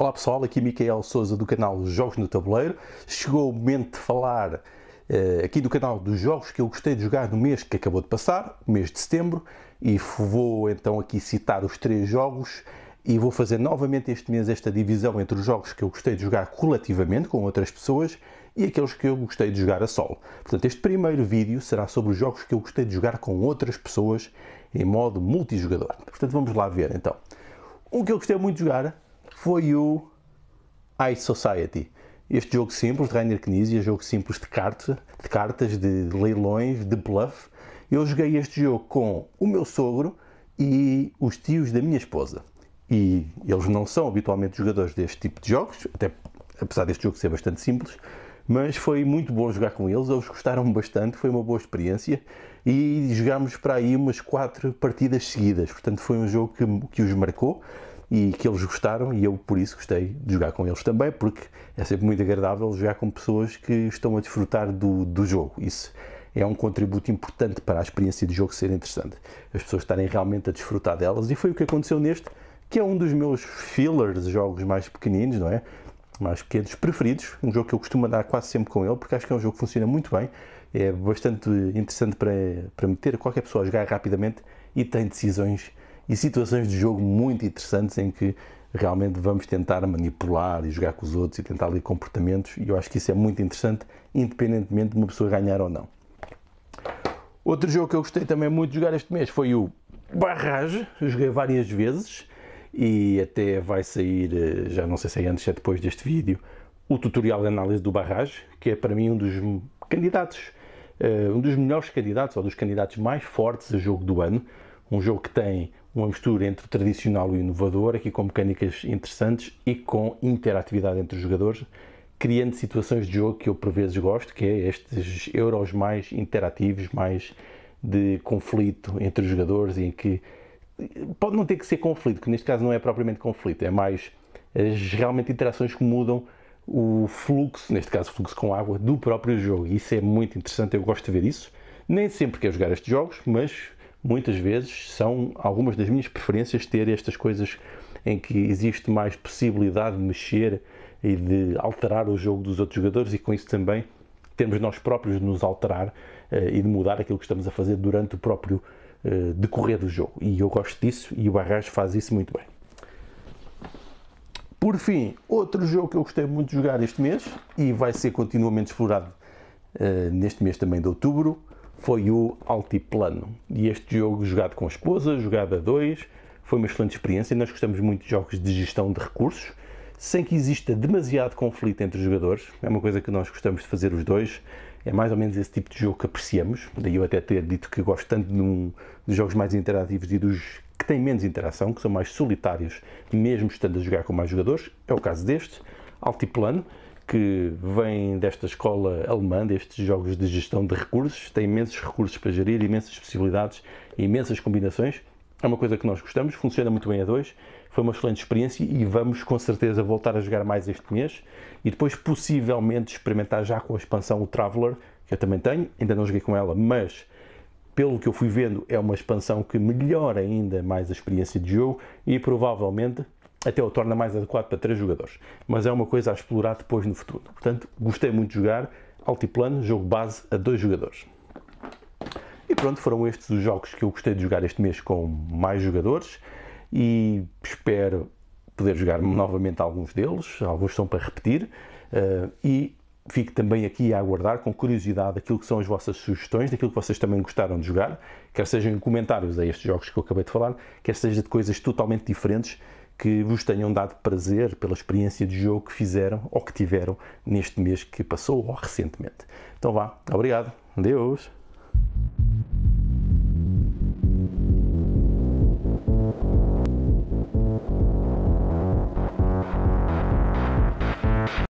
Olá pessoal, aqui Micael Souza do canal Jogos no Tabuleiro. Chegou o momento de falar uh, aqui do canal dos jogos que eu gostei de jogar no mês que acabou de passar, mês de setembro, e vou então aqui citar os três jogos e vou fazer novamente este mês esta divisão entre os jogos que eu gostei de jogar coletivamente com outras pessoas e aqueles que eu gostei de jogar a solo. Portanto, este primeiro vídeo será sobre os jogos que eu gostei de jogar com outras pessoas em modo multijogador. Portanto, vamos lá ver então. Um que eu gostei muito de jogar foi o Ice Society. Este jogo simples de Rainer Knizia, jogo simples de, carta, de cartas, de leilões, de bluff. Eu joguei este jogo com o meu sogro e os tios da minha esposa. E eles não são habitualmente jogadores deste tipo de jogos, até apesar deste jogo ser bastante simples, mas foi muito bom jogar com eles, eles gostaram bastante, foi uma boa experiência e jogámos para aí umas quatro partidas seguidas, portanto foi um jogo que, que os marcou e que eles gostaram e eu por isso gostei de jogar com eles também, porque é sempre muito agradável jogar com pessoas que estão a desfrutar do, do jogo. Isso é um contributo importante para a experiência de jogo ser interessante. As pessoas estarem realmente a desfrutar delas e foi o que aconteceu neste, que é um dos meus fillers, jogos mais pequeninos, não é? Mais pequenos preferidos, um jogo que eu costumo andar quase sempre com ele, porque acho que é um jogo que funciona muito bem, é bastante interessante para, para meter qualquer pessoa a jogar rapidamente e tem decisões e situações de jogo muito interessantes em que realmente vamos tentar manipular e jogar com os outros e tentar ler comportamentos, e eu acho que isso é muito interessante, independentemente de uma pessoa ganhar ou não. Outro jogo que eu gostei também muito de jogar este mês foi o Barrage, eu joguei várias vezes e até vai sair, eh, já não sei se é antes ou é depois deste vídeo, o tutorial de análise do Barrage, que é para mim um dos candidatos, eh, um dos melhores candidatos ou dos candidatos mais fortes a jogo do ano um jogo que tem uma mistura entre tradicional e inovador, aqui com mecânicas interessantes e com interatividade entre os jogadores, criando situações de jogo que eu por vezes gosto, que é estes euros mais interativos, mais de conflito entre os jogadores, em que pode não ter que ser conflito, que neste caso não é propriamente conflito, é mais as realmente interações que mudam o fluxo, neste caso fluxo com água, do próprio jogo. Isso é muito interessante, eu gosto de ver isso. Nem sempre quero jogar estes jogos, mas muitas vezes são algumas das minhas preferências ter estas coisas em que existe mais possibilidade de mexer e de alterar o jogo dos outros jogadores e com isso também temos nós próprios de nos alterar uh, e de mudar aquilo que estamos a fazer durante o próprio uh, decorrer do jogo. E eu gosto disso e o Barrage faz isso muito bem. Por fim, outro jogo que eu gostei muito de jogar este mês e vai ser continuamente explorado uh, neste mês também de outubro foi o Altiplano. E este jogo, jogado com a esposa, jogado a dois, foi uma excelente experiência. Nós gostamos muito de jogos de gestão de recursos, sem que exista demasiado conflito entre os jogadores. É uma coisa que nós gostamos de fazer os dois. É mais ou menos esse tipo de jogo que apreciamos. Daí eu até ter dito que gosto tanto de um, dos jogos mais interativos e dos que têm menos interação, que são mais solitários, mesmo estando a jogar com mais jogadores. É o caso deste, Altiplano que vem desta escola alemã, destes jogos de gestão de recursos, tem imensos recursos para gerir, imensas possibilidades, imensas combinações. É uma coisa que nós gostamos, funciona muito bem a dois, foi uma excelente experiência e vamos com certeza voltar a jogar mais este mês e depois possivelmente experimentar já com a expansão o Traveler, que eu também tenho, ainda não joguei com ela, mas pelo que eu fui vendo, é uma expansão que melhora ainda mais a experiência de jogo e provavelmente até o torna mais adequado para três jogadores. Mas é uma coisa a explorar depois no futuro. Portanto, gostei muito de jogar altiplano, jogo base a dois jogadores. E pronto, foram estes os jogos que eu gostei de jogar este mês com mais jogadores e espero poder jogar novamente alguns deles, alguns são para repetir eh, e fico também aqui a aguardar com curiosidade aquilo que são as vossas sugestões, daquilo que vocês também gostaram de jogar, quer sejam comentários a estes jogos que eu acabei de falar, quer seja de coisas totalmente diferentes que vos tenham dado prazer pela experiência de jogo que fizeram ou que tiveram neste mês que passou ou recentemente. Então vá, obrigado, Deus!